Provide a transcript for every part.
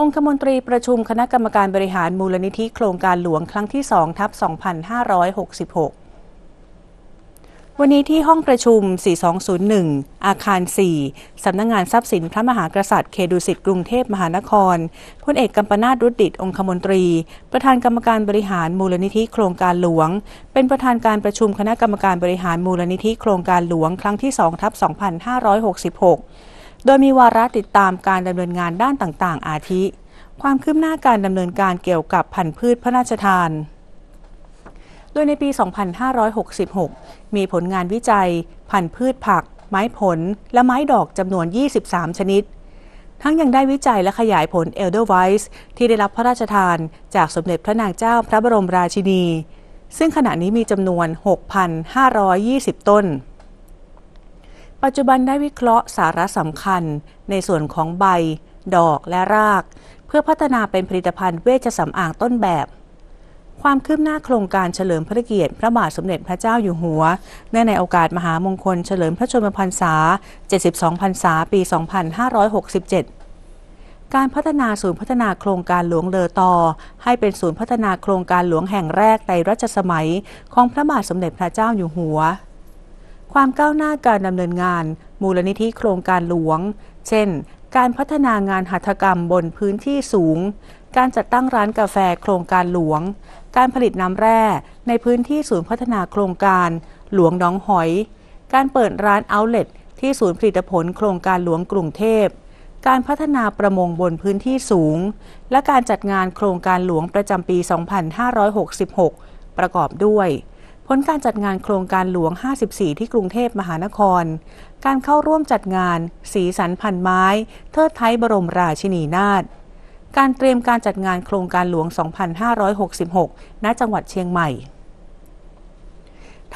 องคมนตรีประชุมคณะกรรมการบริหารมูลนิธิโครงการหลวง ครั้งที่2ทับ2566 วันนี้ที่ห้องประชุม 4201 อาคาร 4 สำนักงงานทรัพย์สินพระมหากษัตริย์เคดุสิตกรุงเทพมหานครพลเอกกัมปนาตรุดิตองคมนตรี ประธานกรรมการบริหารมูลนิธิโครงการหลวง เป็นประธานการประชุมคณะกรรมการบริหารมูลนิธิโครงการหลวง ครั้งที่2ทับ2566โดยมีวาระติดตามการดำเนินงานด้านต่างๆ อาทิ ความคืบหน้าการดำเนินการเกี่ยวกับพันธุ์พืชพระราชทาน โดยในปี 2566 มีผลงานวิจัยพันธุ์พืชผัก ไม้ผล และไม้ดอกจำนวน 23 ชนิด ทั้งยังได้วิจัยและขยายผลเอลเดอร์ไวส์ที่ได้รับพระราชทานจากสมเด็จพระนางเจ้าพระบรมราชินี ซึ่งขณะนี้มีจำนวน 6,520 ต้นปัจจุบันได้วิเคราะห์สาระสำคัญในส่วนของใบ ดอกและราก เพื่อพัฒนาเป็นผลิตภัณฑ์เวชสำอางต้นแบบ ความคืบหน้าโครงการเฉลิมพระเกียรติพระบาทสมเด็จพระเจ้าอยู่หัวเนื่องในโอกาสมหามงคลเฉลิมพระชนมพรรษา 72พรรษาปี 2567 การพัฒนาศูนย์พัฒนาโครงการหลวงเลอตอให้เป็นศูนย์พัฒนาโครงการหลวงแห่งแรกในรัชสมัยของพระบาทสมเด็จพระเจ้าอยู่หัวความก้าวหน้าการดำเนินงานมูลนิธิโครงการหลวง เช่น การพัฒนางานหัตถกรรมบนพื้นที่สูง การจัดตั้งร้านกาแฟโครงการหลวง การผลิตน้ำแร่ในพื้นที่ศูนย์พัฒนาโครงการหลวงน้องหอย การเปิดร้านเอาเล็ตที่ศูนย์ผลิตผลโครงการหลวงกรุงเทพ การพัฒนาประมงบนพื้นที่สูง และการจัดงานโครงการหลวงประจำปี 2566 ประกอบด้วยผลการจัดงานโครงการหลวง 54 ที่กรุงเทพมหานคร การเข้าร่วมจัดงาน สีสันพันไม้ เทิดไทยบรมราชินีนาถการเตรียมการจัดงานโครงการหลวง 2566 ณ จังหวัดเชียงใหม่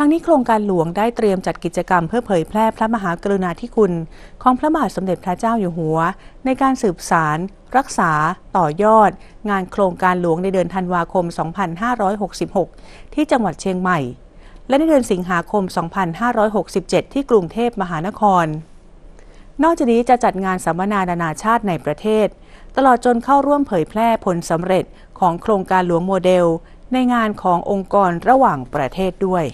ทั้งนี้โครงการหลวงได้เตรียมจัดกิจกรรมเพื่อเผยแพร่พระมหากรุณาธิคุณ ของพระบาทสมเด็จพระเจ้าอยู่หัว ในการสืบสาร รักษา ต่อยอดงานโครงการหลวงในเดือนธันวาคม 2566 ที่จังหวัดเชียงใหม่ และในเดือนสิงหาคม 2567 ที่กรุงเทพมหานคร นอกจากนี้จะจัดงานสัมมนานานาชาติในประเทศ ตลอดจนเข้าร่วมเผยแพร่ผลสำเร็จของโครงการหลวงโมเดลในงานขององค์กรระหว่างประเทศด้วย